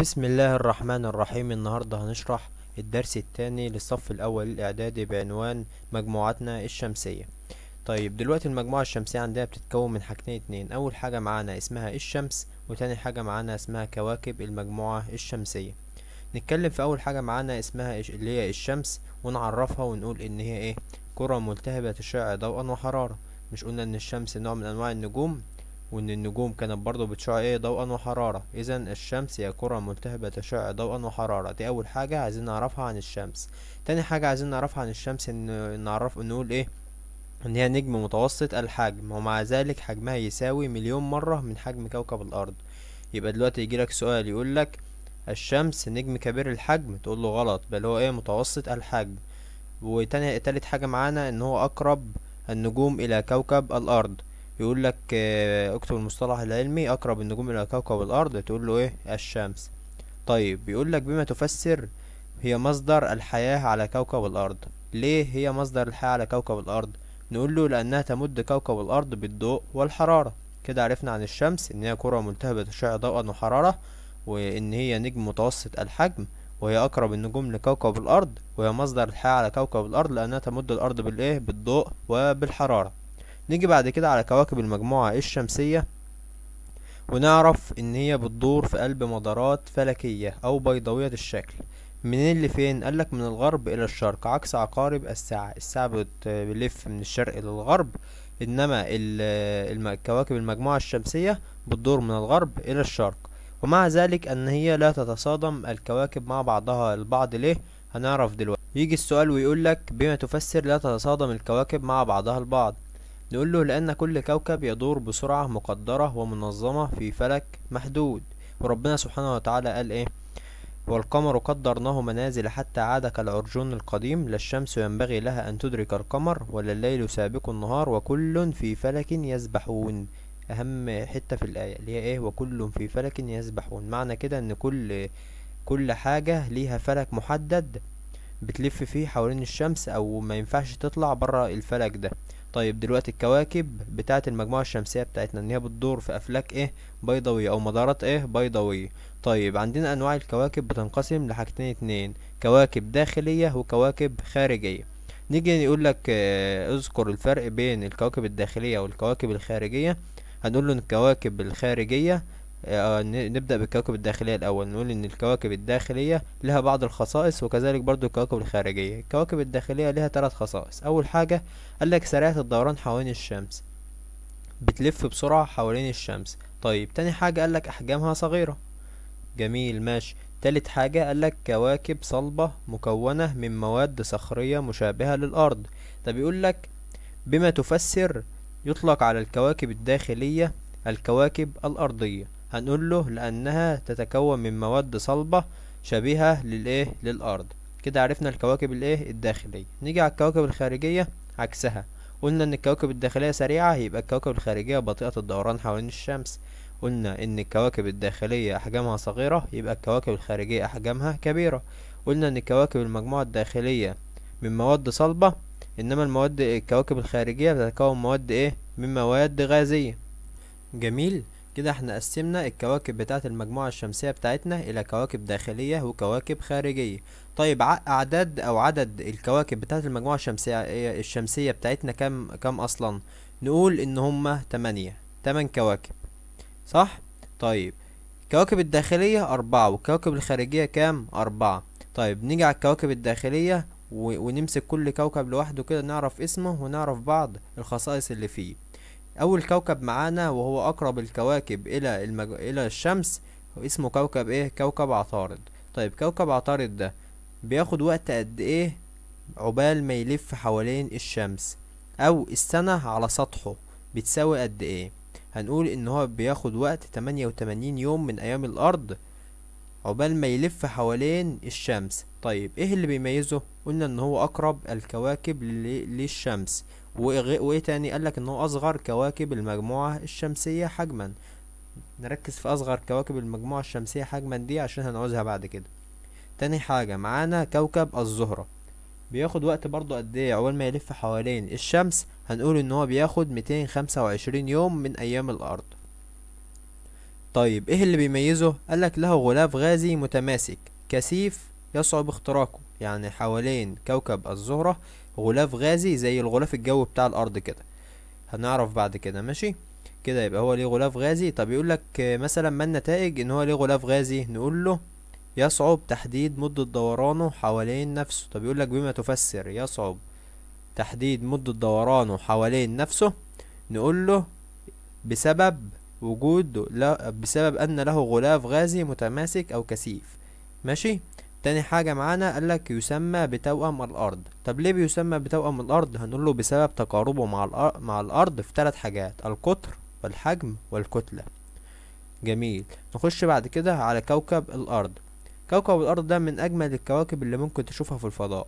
بسم الله الرحمن الرحيم النهاردة هنشرح الدرس الثاني للصف الأول الإعدادي بعنوان مجموعتنا الشمسية طيب دلوقتي المجموعة الشمسية عندنا بتتكون من حاجتين اتنين أول حاجة معانا اسمها الشمس وتاني حاجة معانا اسمها كواكب المجموعة الشمسية نتكلم في أول حاجة معانا اسمها اللي هي الشمس ونعرفها ونقول إن هي إيه كرة ملتهبة تشع ضوءا وحرارة مش قلنا إن الشمس نوع من أنواع النجوم وإن النجوم كانت برضو بتشع إيه ضوءا وحرارة إذا الشمس هي كرة ملتهبة تشع ضوءا وحرارة دي أول حاجة عايزين نعرفها عن الشمس تاني حاجة عايزين نعرفها عن الشمس إن نعرف نقول إيه إن هي نجم متوسط الحجم ومع ذلك حجمها يساوي مليون مرة من حجم كوكب الأرض يبقى دلوقتي يجيلك سؤال يقولك الشمس نجم كبير الحجم تقول له غلط بل هو إيه متوسط الحجم وتاني تالت حاجة معانا إن هو أقرب النجوم إلى كوكب الأرض يقول لك آه، اكتب المصطلح العلمي اقرب النجوم الى كوكب الارض تقول له ايه الشمس طيب بيقول لك بما تفسر هي مصدر الحياة على كوكب الارض ليه هي مصدر الحياة على كوكب الارض نقول له لانها تمد كوكب الارض بالضوء والحرارة كده عرفنا عن الشمس ان هي كرة ملتهبة تشع ضوءا وحرارة وان هي نجم متوسط الحجم وهي اقرب النجوم لكوكب الارض وهي مصدر الحياة على كوكب الارض لانها تمد الارض بالايه بالضوء وبالحرارة نيجي بعد كده على كواكب المجموعة الشمسية ونعرف ان هي بتدور في قلب مدارات فلكية او بيضاوية الشكل منين فين قالك من الغرب الى الشرق عكس عقارب الساعة الساعة بتلف من الشرق للغرب انما كواكب المجموعة الشمسية بتدور من الغرب الى الشرق ومع ذلك ان هي لا تتصادم الكواكب مع بعضها البعض ليه هنعرف دلوقتي يجي السؤال ويقولك بما تفسر لا تتصادم الكواكب مع بعضها البعض نقول له لأن كل كوكب يدور بسرعة مقدرة ومنظمة في فلك محدود وربنا سبحانه وتعالى قال إيه والقمر قدرناه منازل حتى عاد كالعرجون القديم لا الشمس ينبغي لها أن تدرك القمر ولا الليل سابق النهار وكل في فلك يسبحون أهم حتة في الآية اللي هي إيه وكل في فلك يسبحون معنى كده إن كل كل حاجة ليها فلك محدد بتلف فيه حوالين الشمس أو ما ينفعش تطلع برا الفلك ده طيب دلوقتي الكواكب بتاعة المجموعة الشمسية بتاعتنا ان هي بتدور في افلاك ايه بيضاوية او مدارات ايه بيضاوية طيب عندنا انواع الكواكب بتنقسم لحاجتين اتنين كواكب داخلية وكواكب خارجية نيجي نقول لك آه، اذكر الفرق بين الكواكب الداخلية والكواكب الخارجية هنقول له ان الكواكب الخارجية آه، نبدأ بالكواكب الداخلية الأول نقول إن الكواكب الداخلية لها بعض الخصائص وكذلك برضو الكواكب الخارجية الكواكب الداخلية لها ثلاث خصائص أول حاجة قالك سريعة الدوران حوالين الشمس بتلف بسرعة حوالين الشمس طيب تاني حاجة قالك أحجامها صغيرة جميل ماشي تالت حاجة قالك كواكب صلبة مكونة من مواد صخرية مشابهة للأرض طب لك بما تفسر يطلق على الكواكب الداخلية الكواكب الأرضية هنقول له لأنها تتكون من مواد صلبة شبيهة للإيه للأرض كده عرفنا الكواكب الإيه الداخلية نيجي على الكواكب الخارجية عكسها قلنا ان الكواكب الداخلية سريعة يبقى الكواكب الخارجية بطيئة الدوران حوالين الشمس قلنا ان الكواكب الداخلية احجامها صغيرة يبقى الكواكب الخارجية احجامها كبيرة قلنا ان الكواكب المجموعة الداخلية من مواد صلبة انما المواد الكواكب الخارجية بتتكون مواد ايه من مواد غازية جميل كده احنا قسمنا الكواكب بتاعة المجموعة الشمسية بتاعتنا الى كواكب داخلية وكواكب خارجية طيب اعداد او عدد الكواكب بتاعة المجموعة الشمسية الشمسية بتاعتنا كام كام اصلا نقول ان هما تمانية تمن كواكب صح طيب الكواكب الداخلية أربعة والكواكب الخارجية كام أربعة طيب نيجي على الكواكب الداخلية ونمسك كل كوكب لوحده كده نعرف اسمه ونعرف بعض الخصائص اللي فيه اول كوكب معانا وهو اقرب الكواكب الى المج... الى الشمس اسمه كوكب ايه كوكب عطارد طيب كوكب عطارد ده بياخد وقت قد ايه عقبال ما يلف حوالين الشمس او السنة على سطحه بتساوي قد ايه هنقول ان هو بياخد وقت 88 يوم من ايام الارض عقبال ما يلف حوالين الشمس طيب ايه اللي بيميزه قلنا ان هو اقرب الكواكب للشمس وايه تاني قالك انه اصغر كواكب المجموعة الشمسية حجما نركز في اصغر كواكب المجموعة الشمسية حجما دي عشان هنعوزها بعد كده تاني حاجة معانا كوكب الزهرة بياخد وقت برضو قد ايه عقبال ما يلف حوالين الشمس هنقول ان هو بياخد ميتين خمسة وعشرين يوم من ايام الارض طيب ايه اللي بيميزه قالك له غلاف غازي متماسك كثيف يصعب اختراقه يعني حوالين كوكب الزهرة غلاف غازي زي الغلاف الجوي بتاع الارض كده هنعرف بعد كده ماشي كده يبقى هو ليه غلاف غازي طب يقول لك مثلا ما النتائج ان هو ليه غلاف غازي نقول له يصعب تحديد مدة دورانه حوالين نفسه طب يقول لك بما تفسر يصعب تحديد مدة دورانه حوالين نفسه نقول له بسبب وجود بسبب أن له غلاف غازي متماسك أو كثيف ماشي تاني حاجة معانا قالك يسمى بتوأم الأرض طب ليه بيسمى بتوأم الأرض هنقول له بسبب تقاربه مع الأرض, مع الأرض في ثلاث حاجات القطر والحجم والكتلة جميل نخش بعد كده على كوكب الأرض كوكب الأرض ده من أجمل الكواكب اللي ممكن تشوفها في الفضاء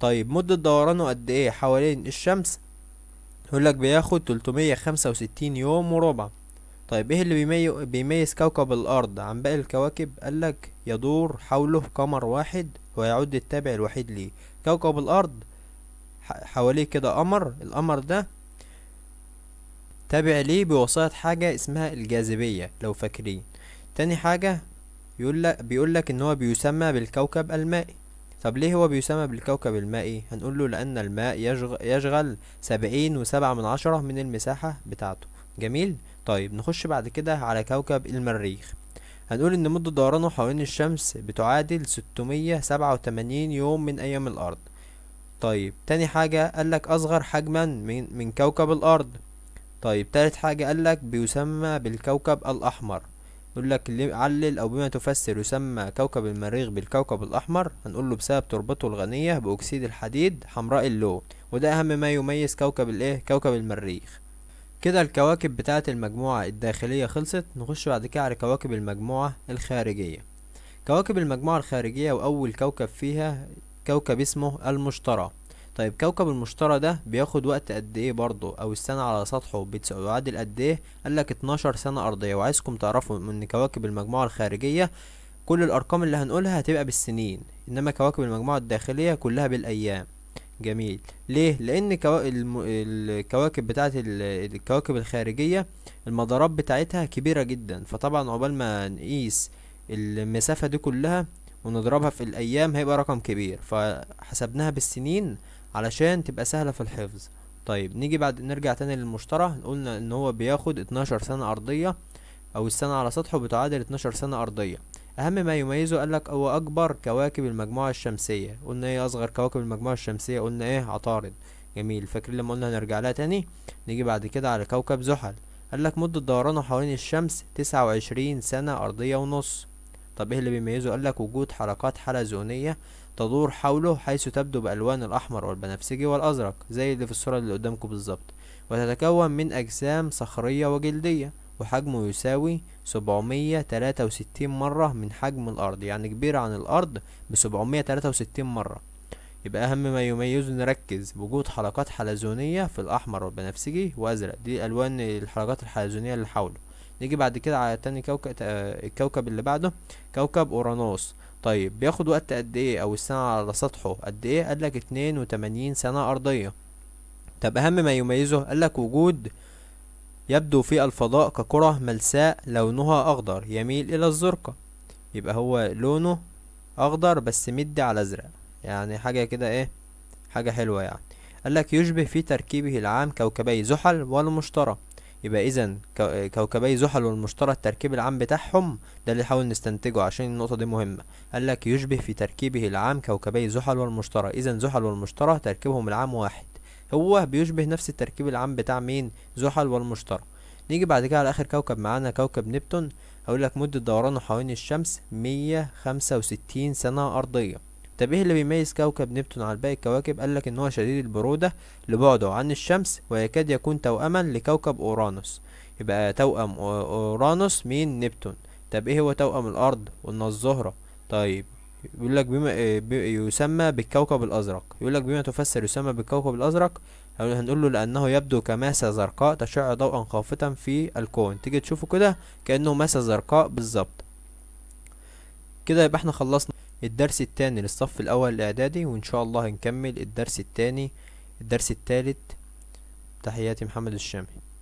طيب مدة دورانه قد إيه حوالين الشمس يقولك بياخد تلتمية خمسة وستين يوم وربع طيب ايه اللي بيمي... بيميز كوكب الارض عن باقي الكواكب قالك يدور حوله قمر واحد ويعد التابع الوحيد ليه كوكب الارض حواليه كده قمر القمر ده تابع ليه بواسطة حاجة اسمها الجاذبية لو فاكرين تاني حاجة يقولك بيقولك ان هو بيسمى بالكوكب المائي طب ليه هو بيسمى بالكوكب المائي هنقوله لان الماء يشغل, يشغل سبعين وسبعة من عشرة من المساحة بتاعته جميل طيب نخش بعد كده على كوكب المريخ هنقول ان مدة دورانه حوالين الشمس بتعادل 687 يوم من ايام الارض طيب تاني حاجة قالك اصغر حجما من, من كوكب الارض طيب تالت حاجة قالك بيسمى بالكوكب الاحمر يقول لك علل او بما تفسر يسمى كوكب المريخ بالكوكب الاحمر هنقول له بسبب تربته الغنيه باكسيد الحديد حمراء اللون وده اهم ما يميز كوكب الايه كوكب المريخ كده الكواكب بتاعة المجموعة الداخلية خلصت نخش بعد كده على كواكب المجموعة الخارجية كواكب المجموعة الخارجية وأول كوكب فيها كوكب اسمه المشتري طيب كوكب المشتري ده بياخد وقت قد ايه برضه او السنة على سطحه بتعادل قد ايه قالك 12 سنة ارضية وعايزكم تعرفوا ان كواكب المجموعة الخارجية كل الارقام اللي هنقولها هتبقى بالسنين انما كواكب المجموعة الداخلية كلها بالايام جميل ليه لان كوا... الكواكب بتاعه ال... الكواكب الخارجيه المدارات بتاعتها كبيره جدا فطبعا عقبال ما نقيس المسافه دي كلها ونضربها في الايام هيبقى رقم كبير فحسبناها بالسنين علشان تبقى سهله في الحفظ طيب نيجي بعد نرجع تاني للمشترى قلنا ان هو بياخد 12 سنه ارضيه او السنه على سطحه بتعادل 12 سنه ارضيه اهم ما يميزه قالك هو اكبر كواكب المجموعة الشمسية قلنا ايه اصغر كواكب المجموعة الشمسية قلنا ايه عطارد جميل فاكر لما قلنا هنرجع لها تاني نيجي بعد كده على كوكب زحل قالك مدة دورانه حوالين الشمس تسعة وعشرين سنة أرضية ونص طب ايه اللي بيميزه قالك وجود حلقات حلزونية تدور حوله حيث تبدو بألوان الأحمر والبنفسجي والأزرق زي اللي في الصورة اللي قدامكم بالظبط وتتكون من أجسام صخرية وجلدية وحجمه يساوي 763 مرة من حجم الأرض يعني كبير عن الأرض ب 763 مرة يبقى أهم ما يميزه نركز بوجود حلقات حلزونية في الأحمر والبنفسجي وأزرق دي ألوان الحلقات الحلزونية اللي حوله نيجي بعد كده على تاني كوكب الكوكب اللي بعده كوكب أورانوس طيب بياخد وقت قد ايه او السنة على سطحه قد ايه قالك اتنين وتمانين سنة ارضية طب اهم ما يميزه قالك وجود يبدو في الفضاء ككرة ملساء لونها أخضر يميل إلى الزرقة يبقى هو لونه أخضر بس مدي على أزرق يعني حاجة كده إيه حاجة حلوة يعني قال لك يشبه في تركيبه العام كوكبي زحل والمشتري يبقى إذا كوكبي زحل والمشتري التركيب العام بتاعهم ده اللي حاول نستنتجه عشان النقطة دي مهمة قال لك يشبه في تركيبه العام كوكبي زحل والمشتري إذا زحل والمشتري تركيبهم العام واحد هو بيشبه نفس التركيب العام بتاع مين زحل والمشتري نيجي بعد كده على اخر كوكب معانا كوكب نبتون هقول لك مده دورانه حوالين الشمس 165 سنه ارضيه طب ايه اللي بيميز كوكب نبتون عن باقي الكواكب قال لك ان هو شديد البروده لبعده عن الشمس ويكاد يكون توأما لكوكب اورانوس يبقى توأم اورانوس مين نبتون طب ايه هو توأم الارض قلنا الزهره طيب يقول لك بما يسمى بالكوكب الأزرق يقول لك بما تفسر يسمى بالكوكب الأزرق هنقول له لأنه يبدو كماسة زرقاء تشع ضوءا خافتا في الكون تيجي تشوفه كده كأنه ماسة زرقاء بالظبط كده يبقى احنا خلصنا الدرس التاني للصف الأول الإعدادي وإن شاء الله هنكمل الدرس التاني الدرس التالت تحياتي محمد الشامي